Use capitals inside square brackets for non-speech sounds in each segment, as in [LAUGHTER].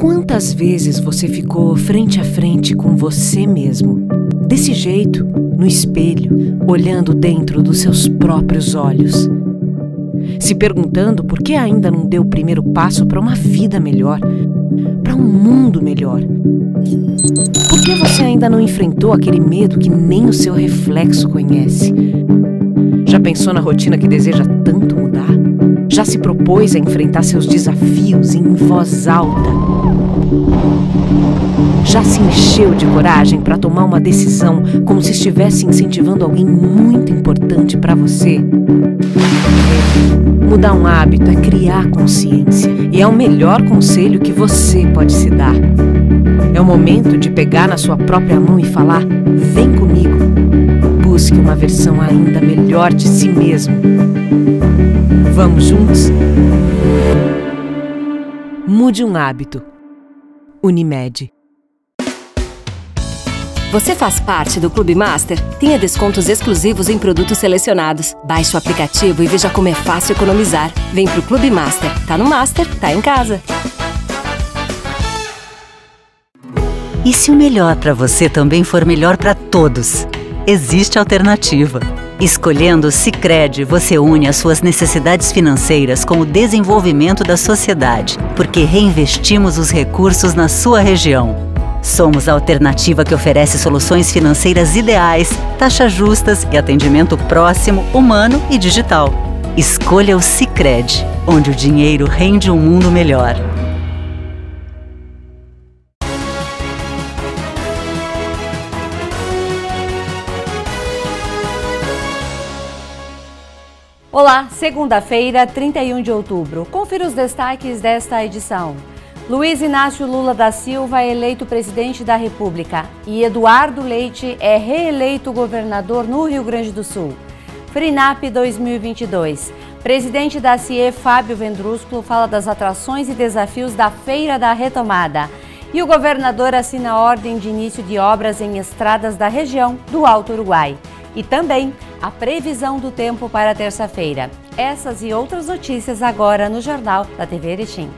Quantas vezes você ficou frente a frente com você mesmo, desse jeito, no espelho, olhando dentro dos seus próprios olhos, se perguntando por que ainda não deu o primeiro passo para uma vida melhor, para um mundo melhor? Por que você ainda não enfrentou aquele medo que nem o seu reflexo conhece? Já pensou na rotina que deseja tanto mudar? já se propôs a enfrentar seus desafios em voz alta. Já se encheu de coragem para tomar uma decisão como se estivesse incentivando alguém muito importante para você. Mudar um hábito é criar consciência e é o melhor conselho que você pode se dar. É o momento de pegar na sua própria mão e falar: vem comigo busque uma versão ainda melhor de si mesmo. Vamos juntos? Mude um hábito. Unimed. Você faz parte do Clube Master? Tenha descontos exclusivos em produtos selecionados. Baixe o aplicativo e veja como é fácil economizar. Vem pro Clube Master. Tá no Master, tá em casa. E se o melhor para você também for melhor para todos? existe alternativa. Escolhendo o Cicred, você une as suas necessidades financeiras com o desenvolvimento da sociedade, porque reinvestimos os recursos na sua região. Somos a alternativa que oferece soluções financeiras ideais, taxas justas e atendimento próximo, humano e digital. Escolha o Cicred, onde o dinheiro rende um mundo melhor. Olá, segunda-feira, 31 de outubro. Confira os destaques desta edição. Luiz Inácio Lula da Silva é eleito presidente da República e Eduardo Leite é reeleito governador no Rio Grande do Sul. FRINAP 2022. Presidente da CIE, Fábio Vendrúsculo, fala das atrações e desafios da Feira da Retomada. E o governador assina ordem de início de obras em estradas da região do Alto Uruguai e também a previsão do tempo para terça-feira. Essas e outras notícias agora no Jornal da TV Erechim.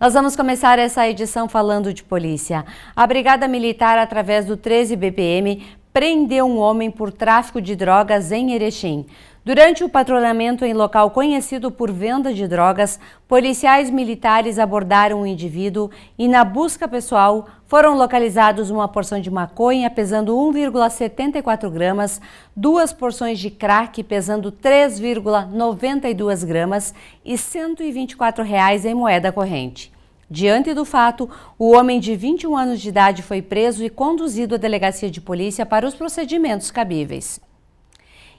Nós vamos começar essa edição falando de polícia. A Brigada Militar, através do 13 BPM, prendeu um homem por tráfico de drogas em Erechim. Durante o patrulhamento em local conhecido por venda de drogas, policiais militares abordaram o um indivíduo e, na busca pessoal, foram localizados uma porção de maconha pesando 1,74 gramas, duas porções de crack pesando 3,92 gramas e R$ 124 reais em moeda corrente. Diante do fato, o homem de 21 anos de idade foi preso e conduzido à delegacia de polícia para os procedimentos cabíveis.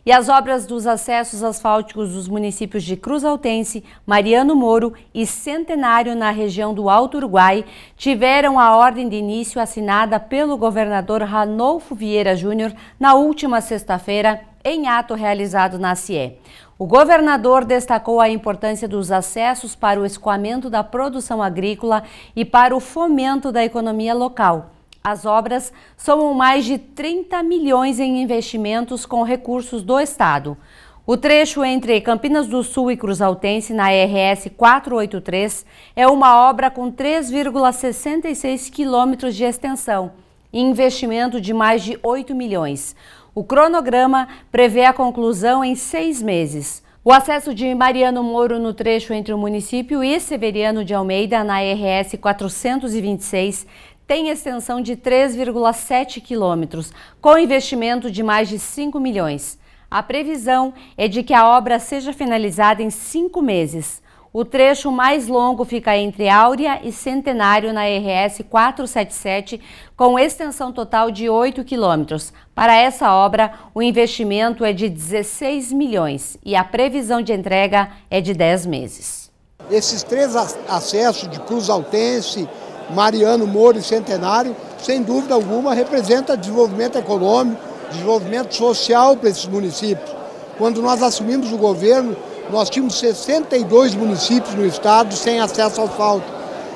E as obras dos acessos asfálticos dos municípios de Cruz Altense, Mariano Moro e Centenário, na região do Alto Uruguai, tiveram a ordem de início assinada pelo governador Ranolfo Vieira Júnior na última sexta-feira, em ato realizado na CIE. O governador destacou a importância dos acessos para o escoamento da produção agrícola e para o fomento da economia local. As obras somam mais de 30 milhões em investimentos com recursos do Estado. O trecho entre Campinas do Sul e Cruz Altense, na RS 483, é uma obra com 3,66 quilômetros de extensão e investimento de mais de 8 milhões. O cronograma prevê a conclusão em seis meses. O acesso de Mariano Moro no trecho entre o município e Severiano de Almeida, na RS 426, tem extensão de 3,7 quilômetros, com investimento de mais de 5 milhões. A previsão é de que a obra seja finalizada em cinco meses. O trecho mais longo fica entre Áurea e Centenário na RS 477, com extensão total de 8 quilômetros. Para essa obra, o investimento é de 16 milhões e a previsão de entrega é de 10 meses. Esses três acessos de Cruz Altense, Mariano Moro e Centenário, sem dúvida alguma, representa desenvolvimento econômico, desenvolvimento social para esses municípios. Quando nós assumimos o governo, nós tínhamos 62 municípios no estado sem acesso ao asfalto.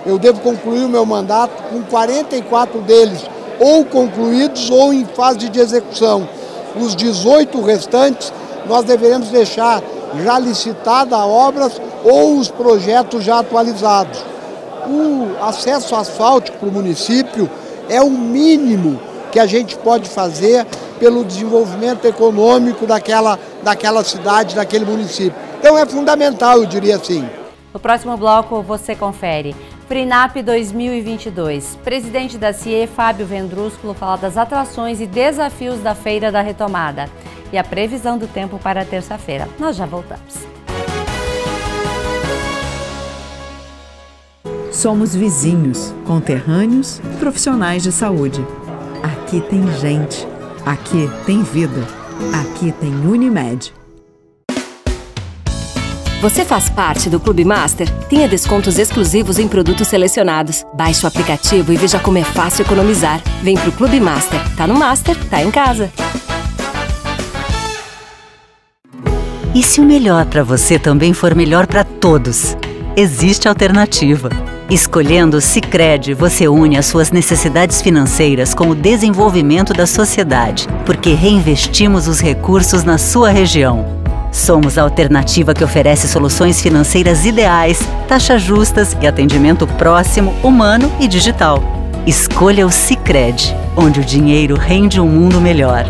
Eu devo concluir o meu mandato com 44 deles, ou concluídos ou em fase de execução. Os 18 restantes nós deveremos deixar já licitada obras ou os projetos já atualizados. O acesso asfalto para o município é o mínimo que a gente pode fazer pelo desenvolvimento econômico daquela, daquela cidade, daquele município. Então é fundamental, eu diria assim. No próximo bloco você confere. Prinap 2022. Presidente da CIE, Fábio Vendrúsculo, fala das atrações e desafios da Feira da Retomada e a previsão do tempo para terça-feira. Nós já voltamos. Somos vizinhos, conterrâneos, profissionais de saúde. Aqui tem gente. Aqui tem vida. Aqui tem Unimed. Você faz parte do Clube Master? Tenha descontos exclusivos em produtos selecionados. Baixe o aplicativo e veja como é fácil economizar. Vem pro Clube Master. Tá no Master, tá em casa. E se o melhor para você também for melhor para todos? Existe alternativa. Escolhendo o Sicredi, você une as suas necessidades financeiras com o desenvolvimento da sociedade, porque reinvestimos os recursos na sua região. Somos a alternativa que oferece soluções financeiras ideais, taxas justas e atendimento próximo, humano e digital. Escolha o Sicredi, onde o dinheiro rende um mundo melhor.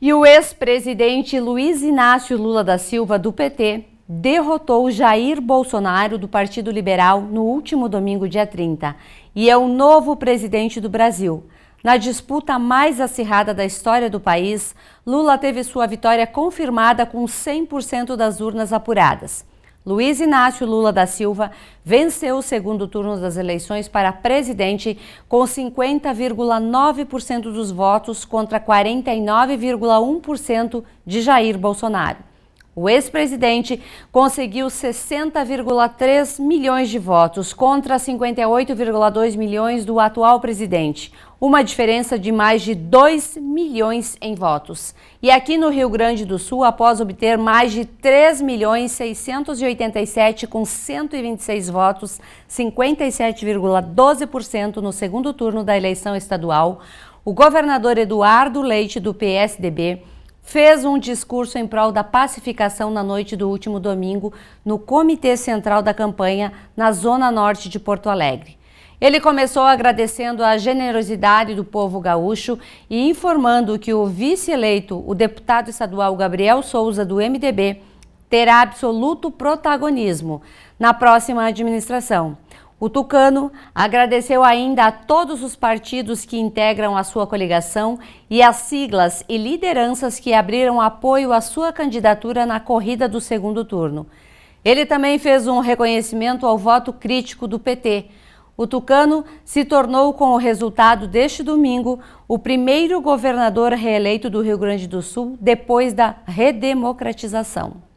E o ex-presidente Luiz Inácio Lula da Silva, do PT, derrotou Jair Bolsonaro do Partido Liberal no último domingo, dia 30 e é o novo presidente do Brasil. Na disputa mais acirrada da história do país, Lula teve sua vitória confirmada com 100% das urnas apuradas. Luiz Inácio Lula da Silva venceu o segundo turno das eleições para presidente com 50,9% dos votos contra 49,1% de Jair Bolsonaro. O ex-presidente conseguiu 60,3 milhões de votos contra 58,2 milhões do atual presidente, uma diferença de mais de 2 milhões em votos. E aqui no Rio Grande do Sul, após obter mais de 3 milhões 687 com 126 votos, 57,12% no segundo turno da eleição estadual, o governador Eduardo Leite do PSDB fez um discurso em prol da pacificação na noite do último domingo no Comitê Central da Campanha, na Zona Norte de Porto Alegre. Ele começou agradecendo a generosidade do povo gaúcho e informando que o vice-eleito, o deputado estadual Gabriel Souza, do MDB, terá absoluto protagonismo na próxima administração. O Tucano agradeceu ainda a todos os partidos que integram a sua coligação e as siglas e lideranças que abriram apoio à sua candidatura na corrida do segundo turno. Ele também fez um reconhecimento ao voto crítico do PT. O Tucano se tornou, com o resultado deste domingo, o primeiro governador reeleito do Rio Grande do Sul depois da redemocratização.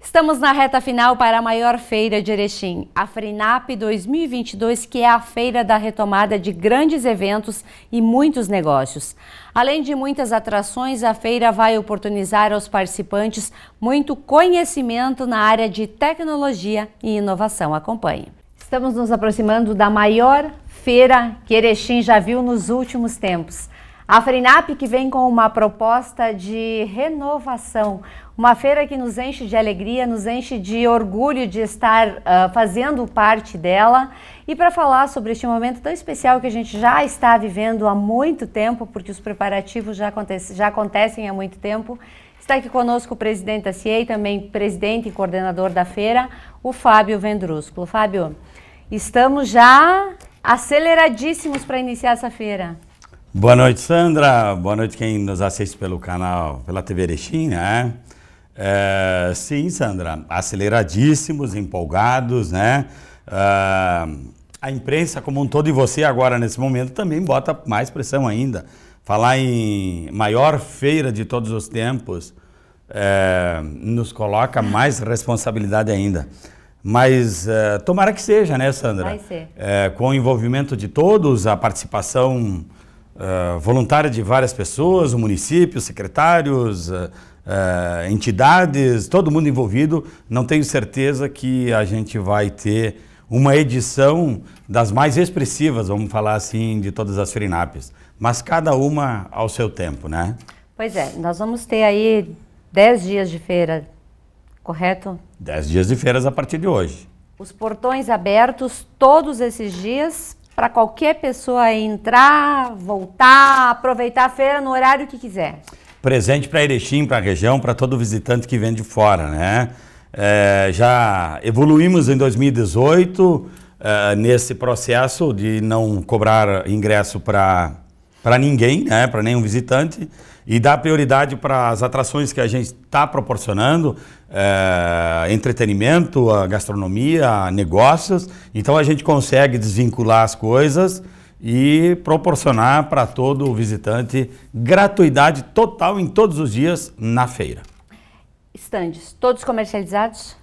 Estamos na reta final para a maior feira de Erechim, a FRINAP 2022, que é a feira da retomada de grandes eventos e muitos negócios. Além de muitas atrações, a feira vai oportunizar aos participantes muito conhecimento na área de tecnologia e inovação. Acompanhe. Estamos nos aproximando da maior feira que Erechim já viu nos últimos tempos. A FRINAP que vem com uma proposta de renovação, uma feira que nos enche de alegria, nos enche de orgulho de estar uh, fazendo parte dela. E para falar sobre este momento tão especial que a gente já está vivendo há muito tempo, porque os preparativos já, acontece, já acontecem há muito tempo, está aqui conosco o presidente da CIEI, também presidente e coordenador da feira, o Fábio Vendrúsculo. Fábio, estamos já aceleradíssimos para iniciar essa feira. Boa noite, Sandra. Boa noite quem nos assiste pelo canal, pela TV Erechim, né? É, sim, Sandra, aceleradíssimos, empolgados, né? É, a imprensa como um todo e você agora nesse momento também bota mais pressão ainda. Falar em maior feira de todos os tempos é, nos coloca mais responsabilidade ainda. Mas é, tomara que seja, né, Sandra? Vai ser. É, com o envolvimento de todos, a participação é, voluntária de várias pessoas, o município, secretários, uh, entidades, todo mundo envolvido, não tenho certeza que a gente vai ter uma edição das mais expressivas, vamos falar assim, de todas as Firinaps. Mas cada uma ao seu tempo, né? Pois é, nós vamos ter aí 10 dias de feira, correto? 10 dias de feiras a partir de hoje. Os portões abertos todos esses dias para qualquer pessoa entrar, voltar, aproveitar a feira no horário que quiser presente para Erechim, para a região, para todo visitante que vem de fora, né? É, já evoluímos em 2018 é, nesse processo de não cobrar ingresso para ninguém, né? para nenhum visitante, e dar prioridade para as atrações que a gente está proporcionando, é, entretenimento, a gastronomia, a negócios. Então a gente consegue desvincular as coisas e proporcionar para todo visitante gratuidade total em todos os dias na feira. Estandes, todos comercializados?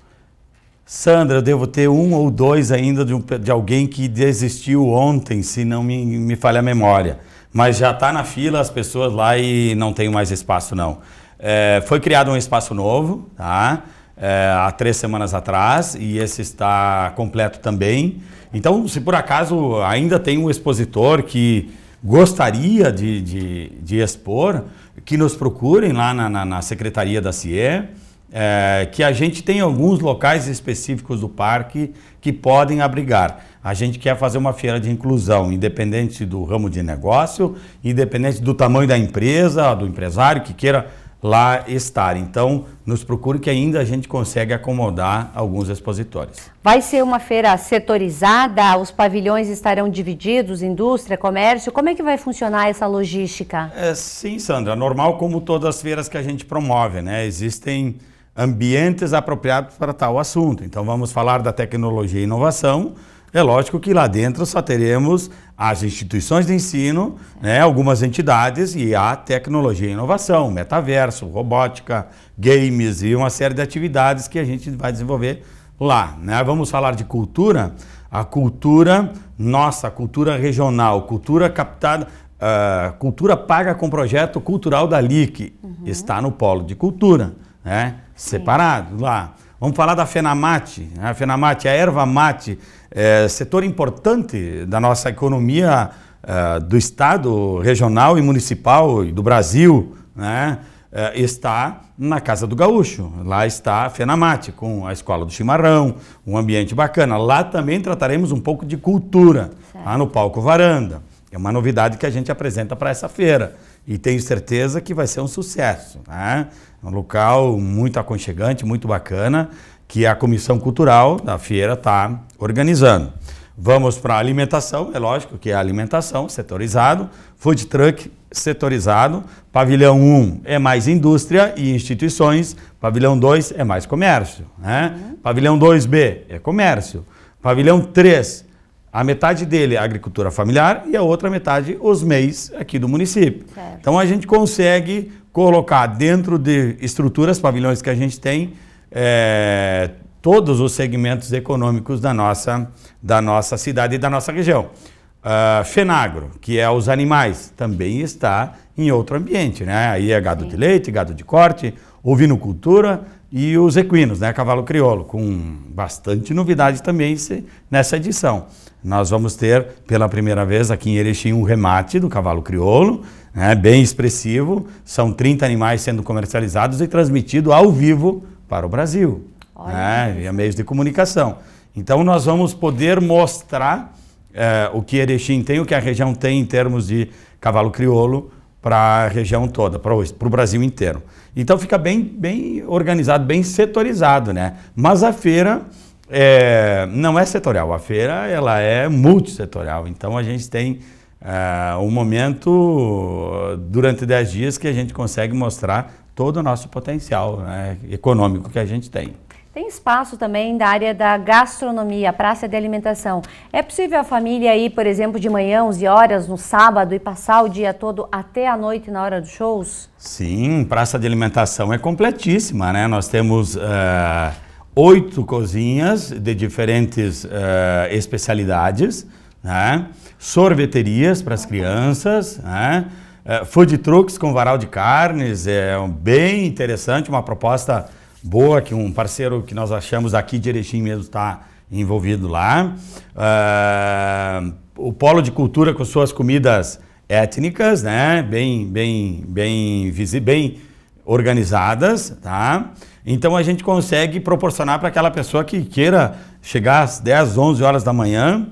Sandra, eu devo ter um ou dois ainda de, um, de alguém que desistiu ontem, se não me, me falha a memória. Mas já está na fila as pessoas lá e não tem mais espaço, não. É, foi criado um espaço novo, tá? É, há três semanas atrás, e esse está completo também. Então, se por acaso ainda tem um expositor que gostaria de, de, de expor, que nos procurem lá na, na, na Secretaria da CIE, é, eh, que a gente tem alguns locais específicos do parque que podem abrigar. A gente quer fazer uma feira de inclusão, independente do ramo de negócio, independente do tamanho da empresa, do empresário que queira lá estar. Então, nos procure que ainda a gente consegue acomodar alguns expositórios. Vai ser uma feira setorizada? Os pavilhões estarão divididos, indústria, comércio? Como é que vai funcionar essa logística? É, sim, Sandra. Normal como todas as feiras que a gente promove, né? Existem ambientes apropriados para tal assunto. Então, vamos falar da tecnologia e inovação, é lógico que lá dentro só teremos as instituições de ensino, né, algumas entidades e a tecnologia e inovação, metaverso, robótica, games e uma série de atividades que a gente vai desenvolver lá. Né? Vamos falar de cultura, a cultura nossa, cultura regional, cultura captada, uh, cultura paga com projeto cultural da LIC, uhum. está no polo de cultura, né? separado lá. Vamos falar da FENAMATE, né. a FENAMATE, a erva mate, é, setor importante da nossa economia é, do Estado, regional e municipal e do Brasil, né? É, está na Casa do Gaúcho. Lá está a Fenamate, com a Escola do Chimarrão, um ambiente bacana. Lá também trataremos um pouco de cultura, certo. lá no Palco Varanda. É uma novidade que a gente apresenta para essa feira e tenho certeza que vai ser um sucesso. Né? Um local muito aconchegante, muito bacana que a Comissão Cultural da Feira está organizando. Vamos para a alimentação, é lógico que é alimentação, setorizado, food truck, setorizado, pavilhão 1 é mais indústria e instituições, pavilhão 2 é mais comércio, né? Uhum. Pavilhão 2B é comércio, pavilhão 3, a metade dele é agricultura familiar e a outra metade os MEIs aqui do município. Certo. Então a gente consegue colocar dentro de estruturas, pavilhões que a gente tem, é, todos os segmentos econômicos da nossa, da nossa cidade e da nossa região. Uh, Fenagro, que é os animais, também está em outro ambiente, né? Aí é gado Sim. de leite, gado de corte, ovinocultura e os equinos, né? Cavalo crioulo, com bastante novidade também se, nessa edição. Nós vamos ter pela primeira vez aqui em Erechim um remate do cavalo crioulo, né? bem expressivo. São 30 animais sendo comercializados e transmitido ao vivo para o Brasil, né? via é meios de comunicação. Então nós vamos poder mostrar eh, o que Erechim tem, o que a região tem em termos de cavalo crioulo para a região toda, para o Brasil inteiro. Então fica bem, bem organizado, bem setorizado, né? Mas a feira eh, não é setorial, a feira ela é multissetorial. Então a gente tem eh, um momento durante 10 dias que a gente consegue mostrar todo o nosso potencial né, econômico que a gente tem. Tem espaço também da área da gastronomia, praça de alimentação. É possível a família ir, por exemplo, de manhã, 11 horas, no sábado, e passar o dia todo até a noite na hora dos shows? Sim, praça de alimentação é completíssima, né? Nós temos uh, oito cozinhas de diferentes uh, especialidades, né? sorveterias para as crianças, né? É, food trucks com varal de carnes, é bem interessante, uma proposta boa que um parceiro que nós achamos aqui de Erechim mesmo está envolvido lá. Uh, o polo de cultura com suas comidas étnicas, né? Bem, bem, bem, bem organizadas, tá? Então a gente consegue proporcionar para aquela pessoa que queira chegar às 10, 11 horas da manhã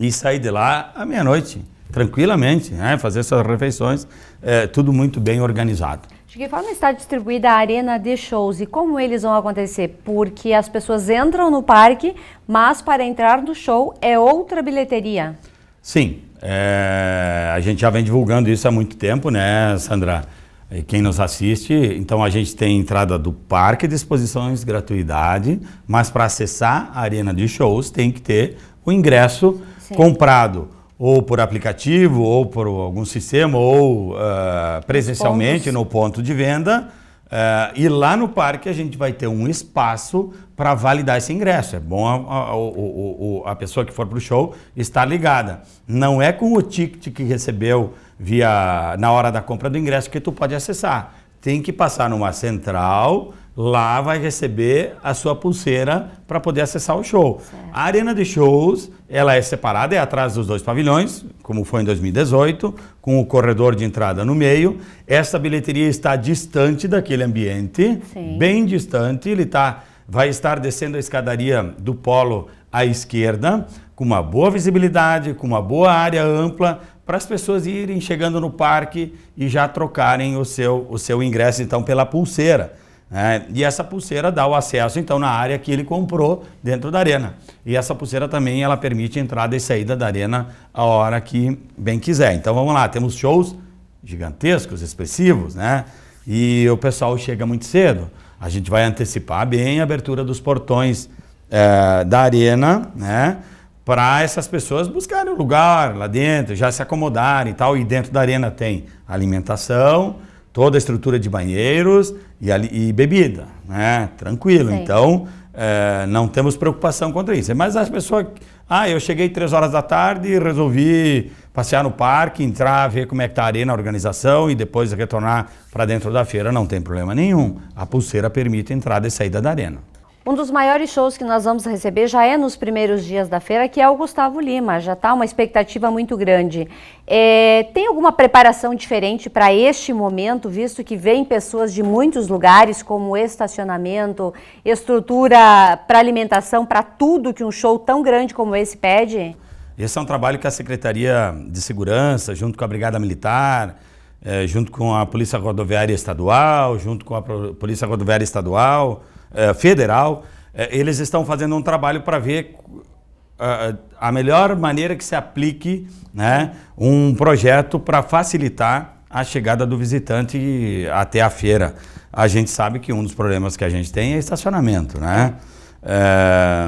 e sair de lá à meia-noite tranquilamente, né? fazer essas refeições, é, tudo muito bem organizado. De que forma está distribuída a arena de shows e como eles vão acontecer? Porque as pessoas entram no parque, mas para entrar no show é outra bilheteria. Sim, é, a gente já vem divulgando isso há muito tempo, né, Sandra? E quem nos assiste, então a gente tem entrada do parque de exposições, gratuidade, mas para acessar a arena de shows tem que ter o ingresso Sim. comprado ou por aplicativo, ou por algum sistema, ou uh, presencialmente no ponto de venda. Uh, e lá no parque a gente vai ter um espaço para validar esse ingresso. É bom a, a, a, a pessoa que for para o show estar ligada. Não é com o ticket que recebeu via na hora da compra do ingresso que tu pode acessar. Tem que passar numa central Lá vai receber a sua pulseira para poder acessar o show. Certo. A arena de shows, ela é separada, é atrás dos dois pavilhões, como foi em 2018, com o corredor de entrada no meio. Essa bilheteria está distante daquele ambiente, Sim. bem distante. Ele tá, vai estar descendo a escadaria do polo à esquerda, com uma boa visibilidade, com uma boa área ampla, para as pessoas irem chegando no parque e já trocarem o seu, o seu ingresso, então, pela pulseira. É, e essa pulseira dá o acesso, então, na área que ele comprou dentro da arena. E essa pulseira também, ela permite entrada e saída da arena a hora que bem quiser. Então, vamos lá, temos shows gigantescos, expressivos, né? E o pessoal chega muito cedo. A gente vai antecipar bem a abertura dos portões é, da arena, né? Para essas pessoas buscarem o lugar lá dentro, já se acomodarem e tal. E dentro da arena tem alimentação, toda a estrutura de banheiros e, ali, e bebida, né? Tranquilo. Sim. Então, é, não temos preocupação contra isso. Mas as pessoas. Ah, eu cheguei três horas da tarde e resolvi passear no parque, entrar, ver como é que está a arena, a organização e depois retornar para dentro da feira. Não tem problema nenhum. A pulseira permite entrada e saída da arena. Um dos maiores shows que nós vamos receber já é nos primeiros dias da feira, que é o Gustavo Lima. Já está uma expectativa muito grande. É, tem alguma preparação diferente para este momento, visto que vem pessoas de muitos lugares, como estacionamento, estrutura para alimentação, para tudo que um show tão grande como esse pede? Esse é um trabalho que a Secretaria de Segurança, junto com a Brigada Militar, é, junto com a Polícia Rodoviária Estadual, junto com a Polícia Rodoviária Estadual é, federal, é, eles estão fazendo um trabalho para ver é, a melhor maneira que se aplique né, um projeto para facilitar a chegada do visitante até a feira. A gente sabe que um dos problemas que a gente tem é estacionamento, né? É,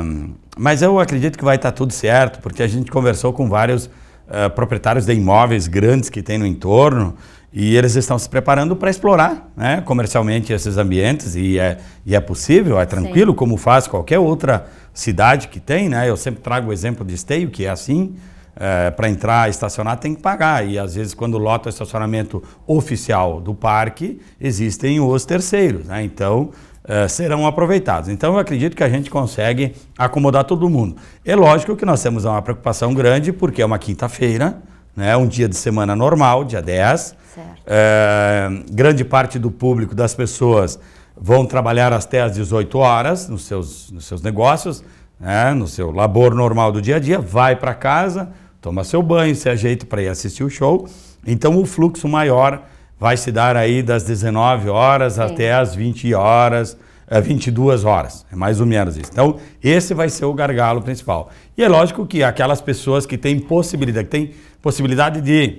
mas eu acredito que vai estar tá tudo certo, porque a gente conversou com vários é, proprietários de imóveis grandes que tem no entorno e eles estão se preparando para explorar né, comercialmente esses ambientes e é, e é possível, é tranquilo, Sim. como faz qualquer outra cidade que tem. Né? Eu sempre trago o exemplo de Esteio, que é assim. É, eh, para entrar, estacionar, tem que pagar. E às vezes, quando lota o estacionamento oficial do parque, existem os terceiros. Né? Então, é, serão aproveitados. Então, eu acredito que a gente consegue acomodar todo mundo. É lógico que nós temos uma preocupação grande, porque é uma quinta-feira, né? um dia de semana normal, dia 10. É, eh, grande parte do público, das pessoas, vão trabalhar até às 18 horas nos seus, nos seus negócios, né? no seu labor normal do dia a dia, vai para casa, toma seu banho, se ajeita para ir assistir o show. Então o fluxo maior vai se dar aí das 19 horas Sim. até as 20 horas, 22 é horas, é mais ou menos isso. Então, esse vai ser o gargalo principal. E é lógico que aquelas pessoas que têm possibilidade, que têm possibilidade de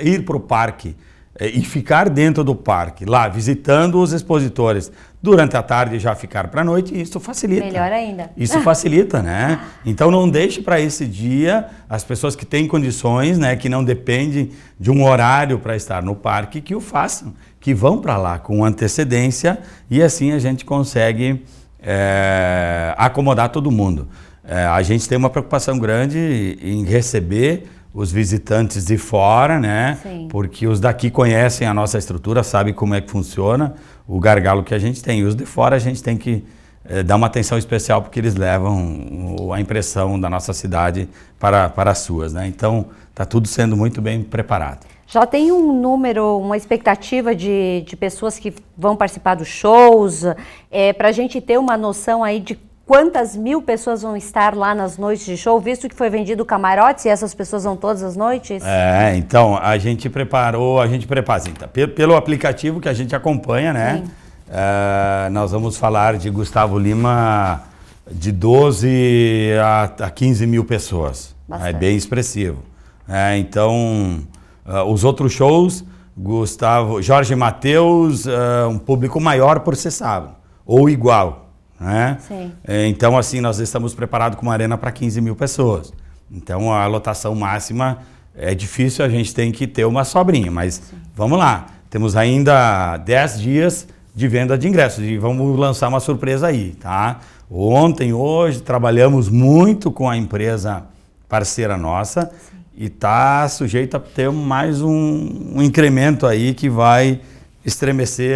ir para o parque é, e ficar dentro do parque, lá visitando os expositores durante a tarde já ficar para a noite, isso facilita. Melhor ainda. Isso [LAUGHS] facilita, né? Então não deixe para esse dia as pessoas que têm condições, né, que não dependem de um horário para estar no parque, que o façam que vão para lá com antecedência e assim a gente consegue é, acomodar todo mundo. É, a gente tem uma preocupação grande em receber os visitantes de fora, né? Sim. Porque os daqui conhecem a nossa estrutura, sabem como é que funciona o gargalo que a gente tem. E os de fora a gente tem que é, dar uma atenção especial porque eles levam a impressão da nossa cidade para, para as suas, né? Então, está tudo sendo muito bem preparado. Já tem um número, uma expectativa de, de pessoas que vão participar dos shows, é, para a gente ter uma noção aí de quantas mil pessoas vão estar lá nas noites de show, visto que foi vendido camarotes e essas pessoas vão todas as noites? É, então a gente preparou, a gente prepara, assim, tá, pelo aplicativo que a gente acompanha, né? Eh, nós vamos falar de Gustavo Lima de 12 a, a 15 mil pessoas. É Bastante. É bem expressivo. É, então, Uh, os outros shows, Gustavo, Jorge Matheus, uh, ah, um público maior por processava, ou igual. Né? Sim. É, então, assim, nós estamos preparados com uma arena para 15 mil pessoas. Então, a lotação máxima é difícil, a gente tem que ter uma sobrinha, mas Sim. vamos lá. Temos ainda 10 dias de venda de ingressos e vamos lançar uma surpresa aí, tá? Ontem, hoje, trabalhamos muito com a empresa parceira nossa e está sujeito a ter mais um, um, incremento aí que vai estremecer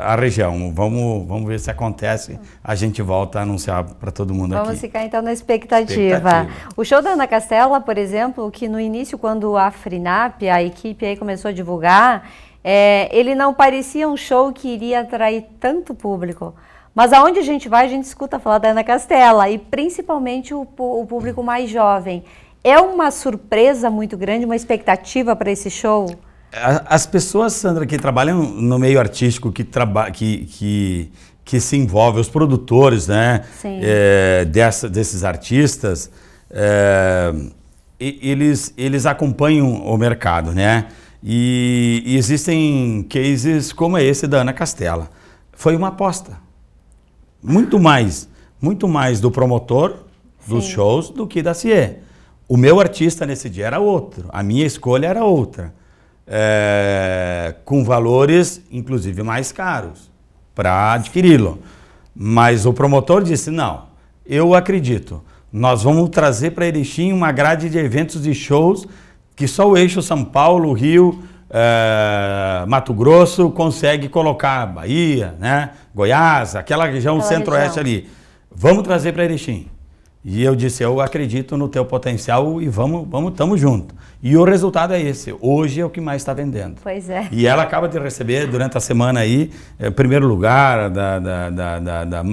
a região. Vamos, vamos ver se acontece. A gente volta a anunciar para todo mundo vamos aqui. Vamos ficar então na expectativa. expectativa. O show da Ana Castela, por exemplo, que no início, quando a FRINAP, a equipe aí começou a divulgar, é, ele não parecia um show que iria atrair tanto público. Mas aonde a gente vai, a gente escuta falar da Ana Castela e principalmente o, o público mais jovem. É uma surpresa muito grande, uma expectativa para esse show? As pessoas, Sandra, que trabalham no meio artístico, que, traba que, que, que se envolvem, os produtores né, é, dessa, desses artistas, é, eles, eles acompanham o mercado, né? E, e, existem cases como esse da Ana Castela. Foi uma aposta. Muito mais, muito mais do promotor dos Sim. shows do que da CIE. O meu artista nesse dia era outro, a minha escolha era outra, é, com valores inclusive mais caros para adquiri-lo. Mas o promotor disse: não, eu acredito, nós vamos trazer para Erechim uma grade de eventos e shows que só o eixo São Paulo, Rio, é, Mato Grosso consegue colocar Bahia, né? Goiás, aquela região centro-oeste ali. Vamos trazer para Erechim. E eu disse, eu acredito no teu potencial e vamos, vamos, estamos juntos. E o resultado é esse. Hoje é o que mais está vendendo. Pois é. E ela acaba de receber durante a semana aí, é, primeiro lugar da, da, da, da,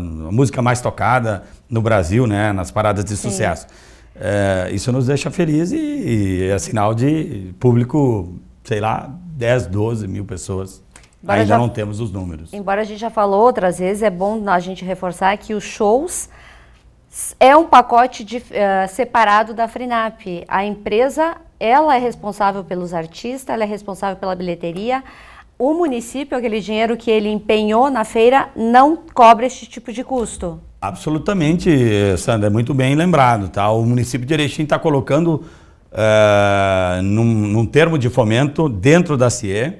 música mais tocada no Brasil, né? Nas paradas de sucesso. É, isso nos deixa felizes e, e é sinal de público, sei lá, 10, 12 mil pessoas. Embora Ainda já, não temos os números. Embora a gente já falou outras vezes, é bom a gente reforçar que os shows é um pacote de, uh, separado da FRINAP. A empresa, ela é responsável pelos artistas, ela é responsável pela bilheteria. O município, aquele dinheiro que ele empenhou na feira, não cobra este tipo de custo. Absolutamente, eh, Sandra, é muito bem lembrado. Tá? O município de Erechim está colocando uh, num, num, termo de fomento dentro da CIE, uh,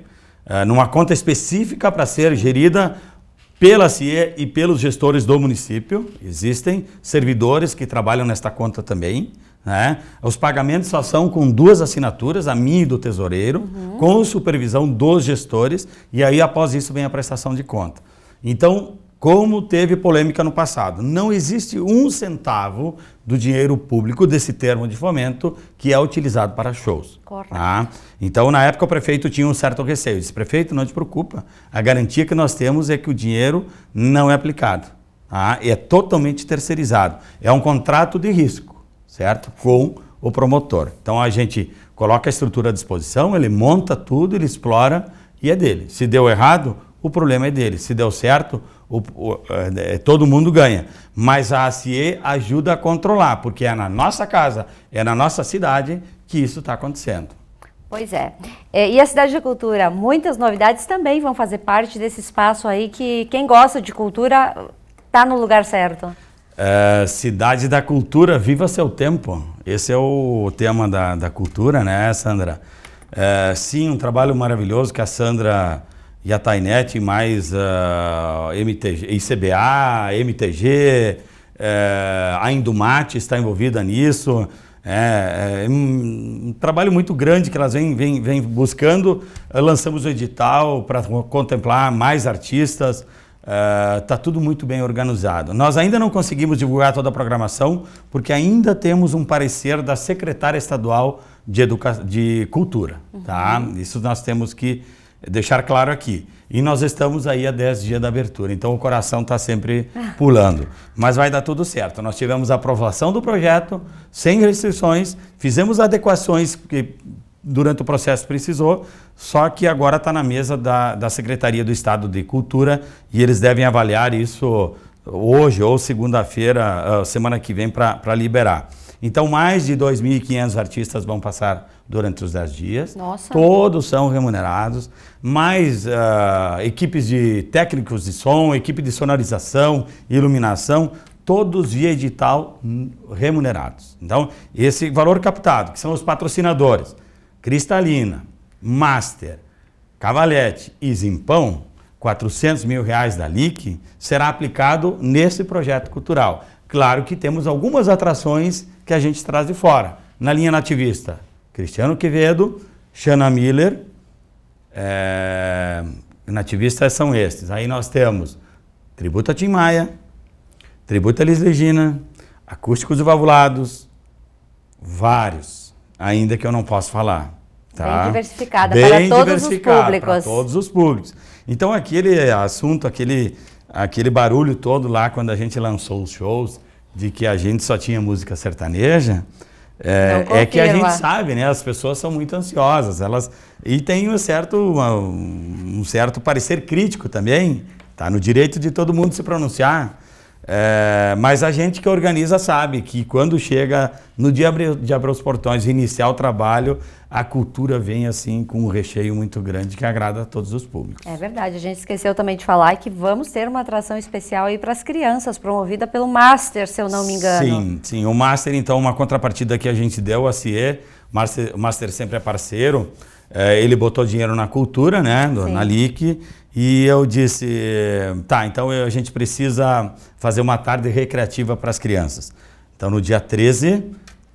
eh, numa conta específica para ser gerida pela CIE e pelos gestores do município. Existem servidores que trabalham nesta conta também. Né? Os pagamentos só são com duas assinaturas, a minha e do tesoureiro, uhum. com supervisão dos gestores, e aí após isso vem a prestação de conta. Então, como teve polêmica no passado. Não existe um centavo do dinheiro público desse termo de fomento que é utilizado para shows. Correto. Tá? Então, na época, o prefeito tinha um certo receio. Disse, prefeito, não te preocupa. A garantia que nós temos é que o dinheiro não é aplicado. Tá? É totalmente terceirizado. É um contrato de risco, certo? Com o promotor. Então, a gente coloca a estrutura à disposição, ele monta tudo, ele explora e é dele. Se deu errado, o problema é dele. Se deu certo, o, o, é, é todo mundo ganha. Mas a ACE ajuda a controlar, porque é na nossa casa, é na nossa cidade que isso está acontecendo. Pois é. é. E a Cidade de Cultura, muitas novidades também vão fazer parte desse espaço aí que quem gosta de cultura está no lugar certo. É, cidade da Cultura, viva seu tempo. Esse é o tema da, da cultura, né, Sandra? É, sim, um trabalho maravilhoso que a Sandra e a Tainet mais uh, ah, MTG, ICBA, MTG, a eh, Indumate está envolvida nisso. É, é um trabalho muito grande que elas vêm, vêm, vêm buscando. Eh, lançamos o edital para contemplar mais artistas. Está eh, uh, tudo muito bem organizado. Nós ainda não conseguimos divulgar toda a programação, porque ainda temos um parecer da secretária estadual de, Educa de Cultura. Tá? Uhum. Isso nós temos que deixar claro aqui. E nós estamos aí a 10 dias da abertura, então o coração está sempre [LAUGHS] pulando. Mas vai dar tudo certo. Nós tivemos a aprovação do projeto, sem restrições, fizemos adequações que durante o processo precisou, só que agora está na mesa da, da Secretaria do Estado de Cultura e eles devem avaliar isso hoje ou segunda-feira, ah, semana que vem, para liberar. Então, mais de 2.500 artistas vão passar durante os 10 dias. Nossa. Todos são remunerados. Mais uh, ah, equipes de técnicos de som, equipe de sonorização, iluminação, todos via edital hum, remunerados. Então, esse valor captado, que são os patrocinadores, Cristalina, Master, Cavalete e Zimpão, 400 mil reais da LIC, será aplicado nesse projeto cultural. Claro que temos algumas atrações que a gente traz de fora. Na linha nativista, Cristiano Quevedo, Shanna Miller, é, nativistas são estes. Aí nós temos Tributa Tim Maia, Tributa Elis Regina, Acústicos e Valvulados, vários, ainda que eu não posso falar. Tá? Bem diversificada Bem para todos os públicos. Para todos os públicos. Então aquele assunto, aquele, aquele barulho todo lá quando a gente lançou os shows, de que a gente só tinha música sertaneja, é, então é que a gente sabe, né? As pessoas são muito ansiosas, elas e tem um certo uma, um certo parecer crítico também, tá no direito de todo mundo se pronunciar. É, mas a gente que organiza sabe que quando chega no dia de abrir os portões, iniciar o trabalho, a cultura vem assim com um recheio muito grande que agrada a todos os públicos. É verdade, a gente esqueceu também de falar que vamos ter uma atração especial aí para as crianças, promovida pelo Master, se eu não me engano. Sim, sim. O Master, então, uma contrapartida que a gente deu, a CIE, o Master, o Master sempre é parceiro, é, ele botou dinheiro na cultura, né, do, na LIC, e eu disse, tá, então a gente precisa fazer uma tarde recreativa para as crianças. Então no dia 13,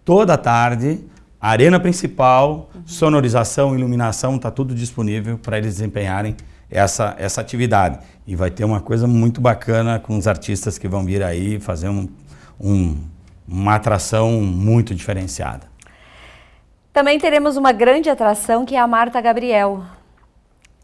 toda a tarde, arena principal, uhum. sonorização, iluminação, tá tudo disponível para eles desempenharem essa, essa atividade. E vai ter uma coisa muito bacana com os artistas que vão vir aí fazer um, um uma atração muito diferenciada. Também teremos uma grande atração que é a Marta Gabriel.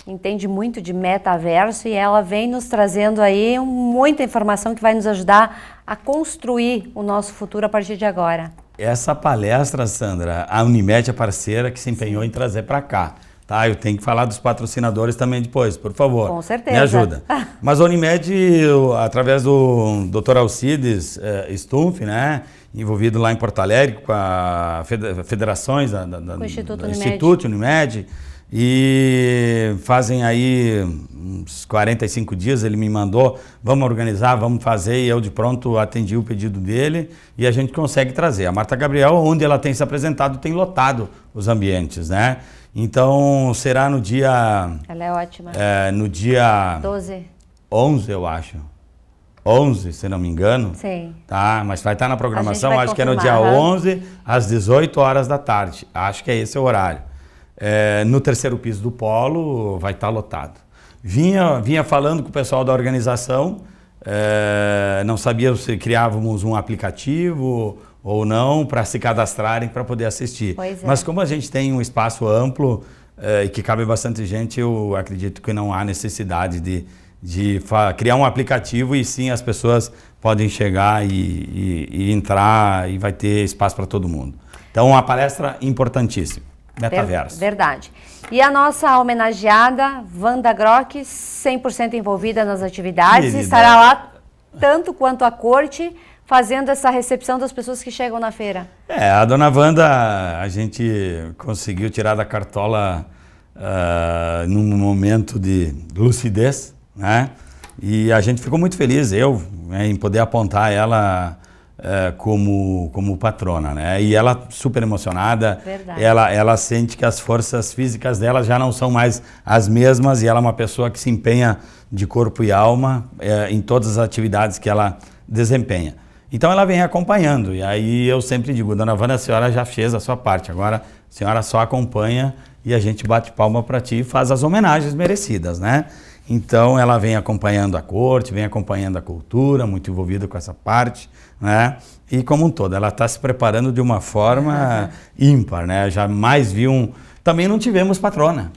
Entende muito de metaverso e ela vem nos trazendo aí muita informação que vai nos ajudar a construir o nosso futuro a partir de agora. Essa palestra, Sandra, a Unimed é parceira que se empenhou em trazer para cá. Tá, eu tenho que falar dos patrocinadores também depois, por favor. Com certeza. Me ajuda. [LAUGHS] Mas a Unimed, eu, através do Dr. Alcides é, Stumpf, né, envolvido lá em Porto Alegre com a federações da, da, da, Instituto, da Unimed. Instituto Unimed, e fazem aí uns 45 dias, ele me mandou, vamos organizar, vamos fazer, e eu de pronto atendi o pedido dele e a gente consegue trazer. A Marta Gabriel, onde ela tem se apresentado, tem lotado os ambientes, né? Então será no dia. Ela é ótima. É, no dia. 12. 11, eu acho. 11, se não me engano. Sim. Tá, mas vai estar tá na programação, acho que é no dia 11, às 18 horas da tarde. Acho que é esse o horário. É, no terceiro piso do Polo vai estar tá lotado. Vinha, vinha falando com o pessoal da organização, é, não sabia se criávamos um aplicativo ou não para se cadastrarem para poder assistir. É. Mas como a gente tem um espaço amplo eh, e que cabe bastante gente, eu acredito que não há necessidade de, de criar um aplicativo e sim as pessoas podem chegar e, e, e entrar e vai ter espaço para todo mundo. Então, uma palestra importantíssima. Metaverso. Verdade. E a nossa homenageada, Wanda Grock, 100% envolvida nas atividades, Querida. estará lá tanto quanto a corte fazendo essa recepção das pessoas que chegam na feira? É, a dona Wanda a gente conseguiu tirar da cartola uh, num momento de lucidez, né? E a gente ficou muito feliz, eu, né, em poder apontar ela uh, como, como patrona, né? E ela super emocionada, Verdade. ela, ela sente que as forças físicas dela já não são mais as mesmas e ela é uma pessoa que se empenha de corpo e alma eh, em todas as atividades que ela desempenha. Então ela vem acompanhando. E aí eu sempre digo, dona Vanda, a senhora já fez a sua parte. Agora a senhora só acompanha e a gente bate palma para ti e faz as homenagens merecidas, né? Então ela vem acompanhando a corte, vem acompanhando a cultura, muito envolvida com essa parte, né? E como um todo, ela está se preparando de uma forma [LAUGHS] ímpar, né? Jamais vi um. Também não tivemos patrona.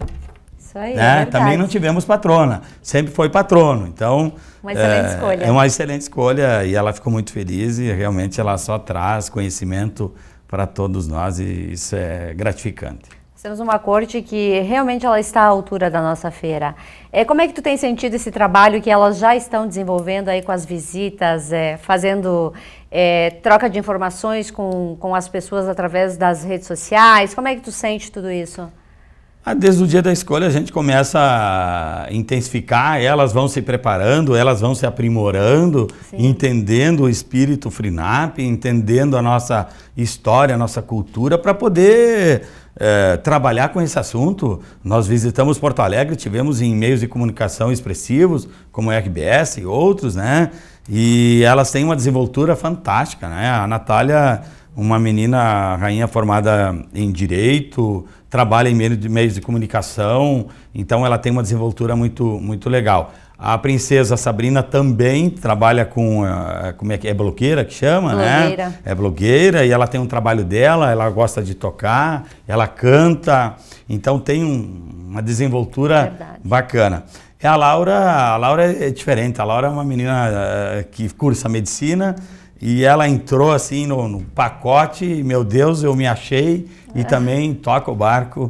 Isso aí. Né? É Também não tivemos patrona, sempre foi patrono. Então. Uma excelente é, escolha. É uma excelente escolha e ela ficou muito feliz e realmente ela só traz conhecimento para todos nós e isso é gratificante. Temos uma corte que realmente ela está à altura da nossa feira. É, como é que tu tem sentido esse trabalho que elas já estão desenvolvendo aí com as visitas, é, fazendo é, troca de informações com, com as pessoas através das redes sociais? Como é que tu sente tudo isso? Ah, desde o dia da escolha a gente começa a intensificar, elas vão se preparando, elas vão se aprimorando, Sim. entendendo o espírito Frinap, entendendo a nossa história, a nossa cultura, para poder é, trabalhar com esse assunto. Nós visitamos Porto Alegre, tivemos em meios de comunicação expressivos, como a RBS e outros, né? E elas têm uma desenvoltura fantástica, né? A Natália, uma menina rainha formada em Direito, trabalha em meio de meios de comunicação, então ela tem uma desenvoltura muito, muito legal. A princesa Sabrina também trabalha com, como é que é, blogueira que chama, né? blogueira. né? É blogueira e ela tem um trabalho dela, ela gosta de tocar, ela canta, então tem um, uma desenvoltura Verdade. bacana. E a Laura, a Laura é diferente, a Laura é uma menina eh, que cursa medicina, e ela entrou assim no, no pacote, meu Deus, eu me achei é. e também toca o barco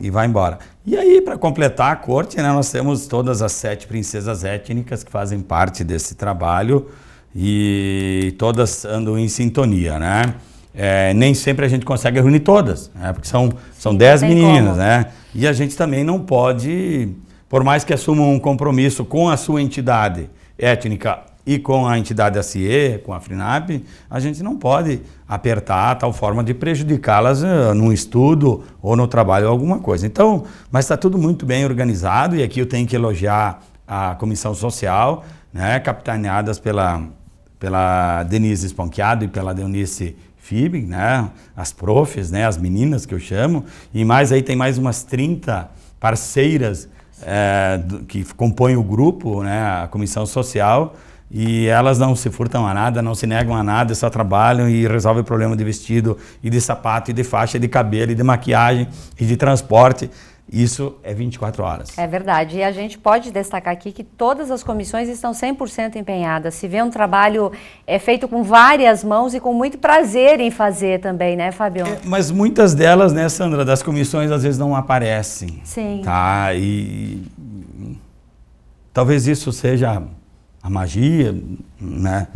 e vai embora. E aí, para completar a corte, né, nós temos todas as sete princesas étnicas que fazem parte desse trabalho e todas andam em sintonia, né? É, nem sempre a gente consegue reunir todas, né? porque são, são Sim, dez meninas, como. né? E a gente também não pode, por mais que assumam um compromisso com a sua entidade étnica e com a entidade Cie com a FRINAP, a gente não pode apertar a tal forma de prejudicá-las eh, num estudo ou no trabalho ou alguma coisa. Então, mas está tudo muito bem organizado e aqui eu tenho que elogiar a comissão social, né, capitaneadas pela, pela Denise Esponquiado e pela Deonice Fib né, as profs, né, as meninas que eu chamo, e mais aí tem mais umas 30 parceiras é, que compõem o grupo, né, a comissão social, e elas não se furtam a nada, não se negam a nada, só trabalham e resolvem o problema de vestido, e de sapato, e de faixa, e de cabelo, e de maquiagem, e de transporte. Isso é 24 horas. É verdade. E a gente pode destacar aqui que todas as comissões estão 100% empenhadas. Se vê um trabalho é feito com várias mãos e com muito prazer em fazer também, né, Fabião? É, mas muitas delas, né, Sandra, das comissões às vezes não aparecem. Sim. Tá? E talvez isso seja a magia né,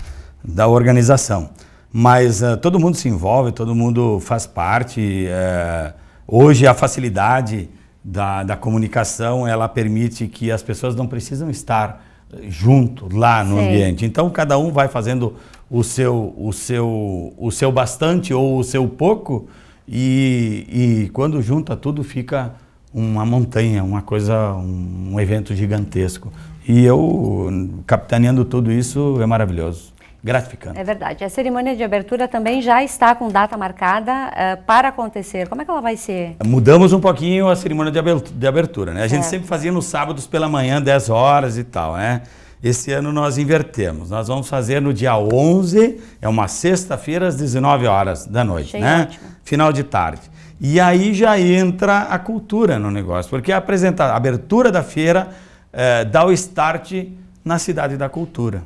da organização. Mas uh, todo mundo se envolve, todo mundo faz parte. Uh, hoje a facilidade da, da comunicação ela permite que as pessoas não precisam estar junto lá no Sim. ambiente. Então cada um vai fazendo o seu o seu o seu bastante ou o seu pouco e, e quando junta tudo fica uma montanha, uma coisa, um evento gigantesco. E eu, capitaneando tudo isso, é maravilhoso. Gratificante. É verdade. A cerimônia de abertura também já está com data marcada uh, para acontecer. Como é que ela vai ser? Mudamos um pouquinho a cerimônia de abertura, né? A gente sempre fazia nos sábados pela manhã, 10 horas e tal, né? Esse ano nós invertemos. Nós vamos fazer no dia 11, é uma sexta-feira, às 19 horas da noite, Achei né? Ótimo. Final de tarde. E aí já entra a cultura no negócio, porque apresentar a abertura da feira é, dar o start na Cidade da Cultura.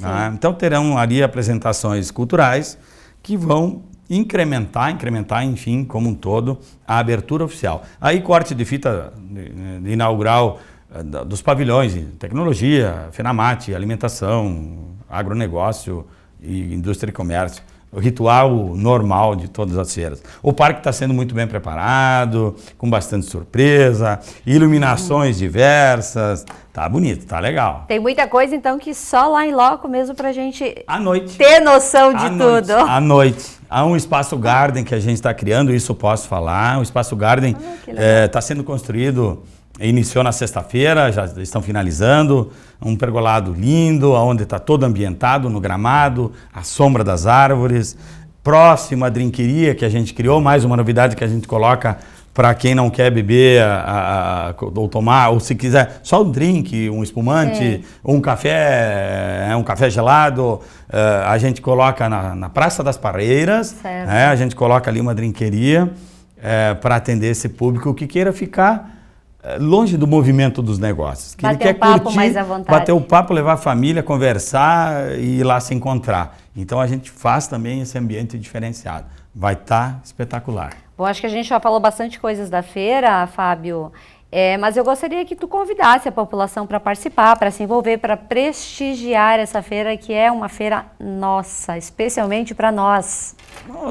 Tá? Então terão ali apresentações culturais que vão incrementar, incrementar, enfim, como um todo, a abertura oficial. Aí corte de fita de, inaugural é, dos pavilhões, tecnologia, FENAMAT, alimentação, agronegócio e indústria e comércio o ritual normal de todas as feiras. O parque está sendo muito bem preparado, com bastante surpresa, iluminações diversas. Tá bonito, tá legal. Tem muita coisa, então, que só lá em loco mesmo a gente à noite. ter noção de à noite, tudo. à noite. Há um espaço garden que a gente está criando, isso posso falar. O espaço garden está ah, é, sendo construído Iniciou na sexta-feira, já estão finalizando. Um pergolado lindo, onde está todo ambientado no gramado, a sombra das árvores. Próximo à drinqueria que a gente criou, mais uma novidade que a gente coloca para quem não quer beber a, a, ou tomar, ou se quiser, só um drink, um espumante, é. um café, é, um café gelado, uh, a gente coloca na, na Praça das Parreiras, né, a gente coloca ali uma drinqueria uh, eh, para atender esse público que queira ficar eh, longe do movimento dos negócios. Que bater ele quer o papo curtir, mais à vontade. Bater o papo, levar a família, conversar e ir lá se encontrar. Então a gente faz também esse ambiente diferenciado. Vai estar tá espetacular. Bom, acho que a gente já falou bastante coisas da feira, Fábio. É, mas eu gostaria que tu convidasse a população para participar, para se envolver, para prestigiar essa feira, que é uma feira nossa, especialmente para nós.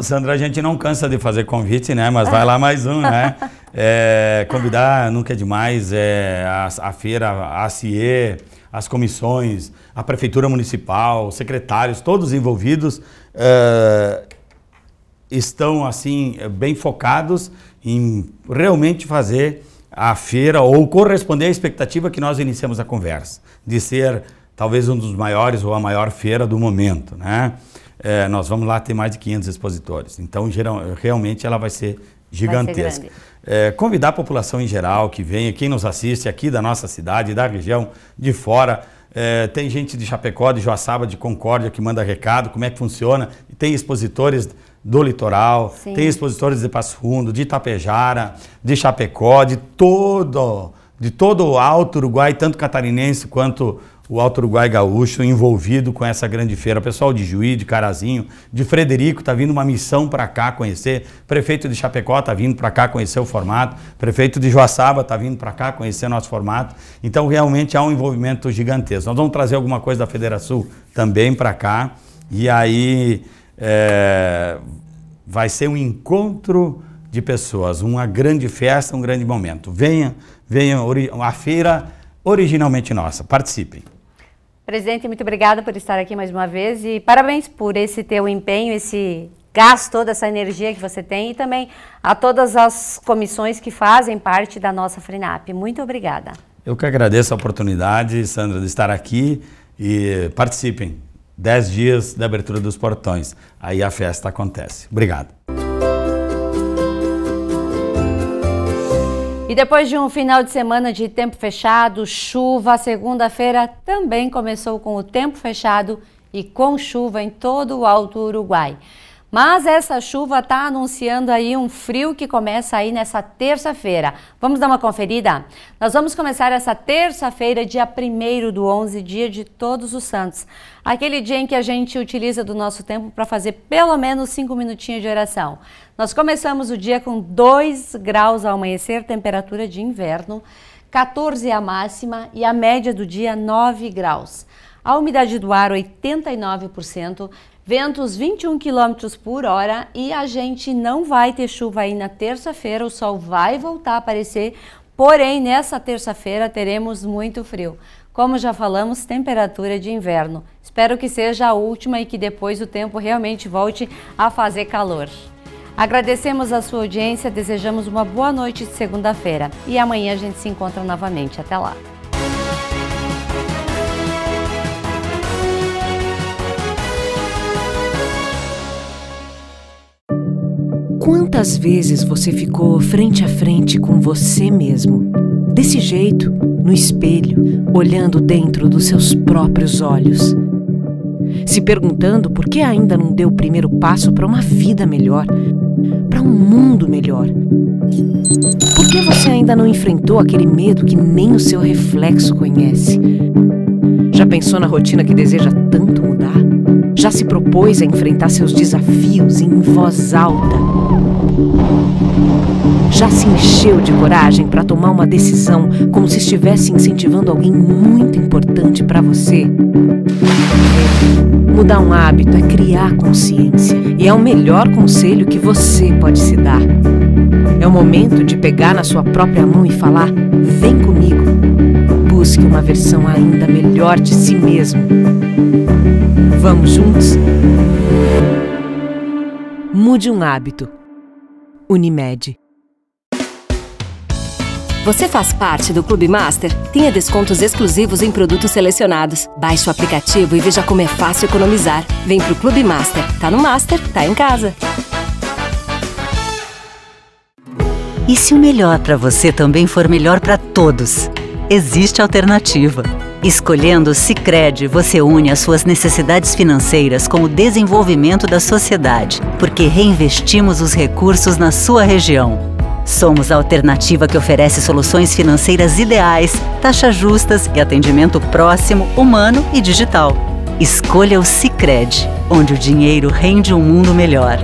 Sandra, a gente não cansa de fazer convite, né? Mas vai lá mais um, né? [LAUGHS] É, convidar nunca é demais. É, a, a feira, a Cie as comissões, a prefeitura municipal, secretários, todos envolvidos é, estão assim é, bem focados em realmente fazer a feira ou corresponder à expectativa que nós iniciamos a conversa, de ser talvez um dos maiores ou a maior feira do momento, né? É, nós vamos lá ter mais de 500 expositores. Então, geral, realmente ela vai ser gigantesca. Vai ser é, convidar a população em geral que venha, quem nos assiste aqui da nossa cidade, da região, de fora. É, tem gente de Chapecó, de Joaçaba, de Concórdia que manda recado, como é que funciona. Tem expositores do litoral, Sim. tem expositores de Passo Fundo, de Itapejara, de Chapecó, de todo, de todo o Alto Uruguai, tanto catarinense quanto o Alto Uruguai Gaúcho envolvido com essa grande feira. O pessoal de Juí, de Carazinho, de Frederico está vindo uma missão para cá conhecer. Prefeito de Chapecó está vindo para cá conhecer o formato. Prefeito de Joaçaba está vindo para cá conhecer nosso formato. Então realmente há um envolvimento gigantesco. Nós vamos trazer alguma coisa da Federação também para cá. E aí é, vai ser um encontro de pessoas, uma grande festa, um grande momento. Venha, venha a feira originalmente nossa. Participem. Presidente, muito obrigada por estar aqui mais uma vez e parabéns por esse teu empenho, esse gasto, toda essa energia que você tem e também a todas as comissões que fazem parte da nossa FRINAP. Muito obrigada. Eu que agradeço a oportunidade, Sandra, de estar aqui e participem. Dez dias da abertura dos portões. Aí a festa acontece. Obrigado. E depois de um final de semana de tempo fechado, chuva, segunda-feira também começou com o tempo fechado e com chuva em todo o Alto Uruguai. Mas essa chuva está anunciando aí um frio que começa aí nessa terça-feira. Vamos dar uma conferida? Nós vamos começar essa terça-feira, dia 1 do 11, dia de Todos os Santos. Aquele dia em que a gente utiliza do nosso tempo para fazer pelo menos 5 minutinhos de oração. Nós começamos o dia com 2 graus ao amanhecer, temperatura de inverno, 14 a máxima e a média do dia 9 graus. A umidade do ar 89%, ventos 21 km por hora e a gente não vai ter chuva aí na terça-feira, o sol vai voltar a aparecer, porém nessa terça-feira teremos muito frio. Como já falamos, temperatura de inverno. Espero que seja a última e que depois o tempo realmente volte a fazer calor. Agradecemos a sua audiência, desejamos uma boa noite de segunda-feira e amanhã a gente se encontra novamente. Até lá! Quantas vezes você ficou frente a frente com você mesmo, desse jeito, no espelho, olhando dentro dos seus próprios olhos? Se perguntando por que ainda não deu o primeiro passo para uma vida melhor, para um mundo melhor? Por que você ainda não enfrentou aquele medo que nem o seu reflexo conhece? Já pensou na rotina que deseja tanto mudar? já se propôs a enfrentar seus desafios em voz alta. Já se encheu de coragem para tomar uma decisão, como se estivesse incentivando alguém muito importante para você. Mudar um hábito é criar consciência, e é o melhor conselho que você pode se dar. É o momento de pegar na sua própria mão e falar: vem comigo. Busque uma versão ainda melhor de si mesmo. Vamos juntos? Mude um hábito. Unimed. Você faz parte do Clube Master? Tenha descontos exclusivos em produtos selecionados. Baixe o aplicativo e veja como é fácil economizar. Vem pro Clube Master. Tá no Master, tá em casa. E se o melhor para você também for melhor para todos? Existe alternativa. Escolhendo o Cicred, você une as suas necessidades financeiras com o desenvolvimento da sociedade, porque reinvestimos os recursos na sua região. Somos a alternativa que oferece soluções financeiras ideais, taxas justas e atendimento próximo, humano e digital. Escolha o Cicred, onde o dinheiro rende um mundo melhor.